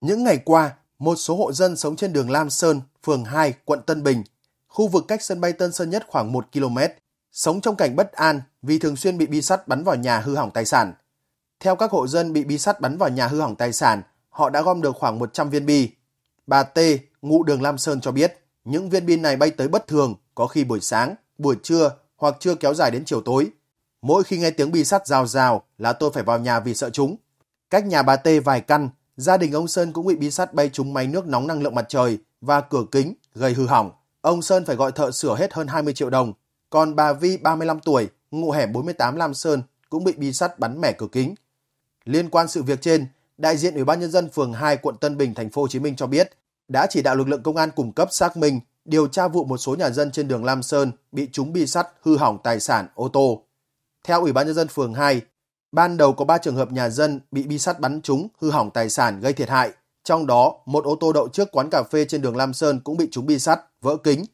Những ngày qua, một số hộ dân sống trên đường Lam Sơn, phường 2, quận Tân Bình, khu vực cách sân bay Tân Sơn Nhất khoảng 1 km, sống trong cảnh bất an vì thường xuyên bị bi sắt bắn vào nhà hư hỏng tài sản. Theo các hộ dân bị bi sắt bắn vào nhà hư hỏng tài sản, họ đã gom được khoảng 100 viên bi. Bà T, ngụ đường Lam Sơn cho biết, những viên bi này bay tới bất thường, có khi buổi sáng, buổi trưa hoặc chưa kéo dài đến chiều tối. Mỗi khi nghe tiếng bi sắt rào rào là tôi phải vào nhà vì sợ chúng. Cách nhà bà T vài căn, Gia đình ông Sơn cũng bị bi sắt bay trúng máy nước nóng năng lượng mặt trời và cửa kính gây hư hỏng. Ông Sơn phải gọi thợ sửa hết hơn 20 triệu đồng. Còn bà Vi 35 tuổi, ngụ hẻm 48 Lam Sơn cũng bị bi sắt bắn mẻ cửa kính. Liên quan sự việc trên, đại diện Ủy ban nhân dân phường 2 quận Tân Bình thành phố Hồ Chí Minh cho biết đã chỉ đạo lực lượng công an cung cấp xác minh điều tra vụ một số nhà dân trên đường Lam Sơn bị trúng bi sắt hư hỏng tài sản ô tô. Theo Ủy ban nhân dân phường 2, Ban đầu có 3 trường hợp nhà dân bị bi sắt bắn trúng, hư hỏng tài sản gây thiệt hại. Trong đó, một ô tô đậu trước quán cà phê trên đường Lam Sơn cũng bị trúng bi sắt, vỡ kính.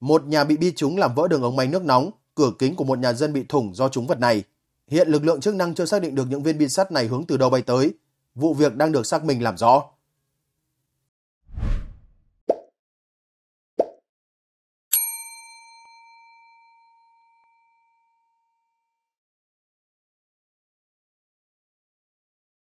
Một nhà bị bi trúng làm vỡ đường ống máy nước nóng, cửa kính của một nhà dân bị thủng do trúng vật này. Hiện lực lượng chức năng chưa xác định được những viên bi sắt này hướng từ đâu bay tới. Vụ việc đang được xác minh làm rõ.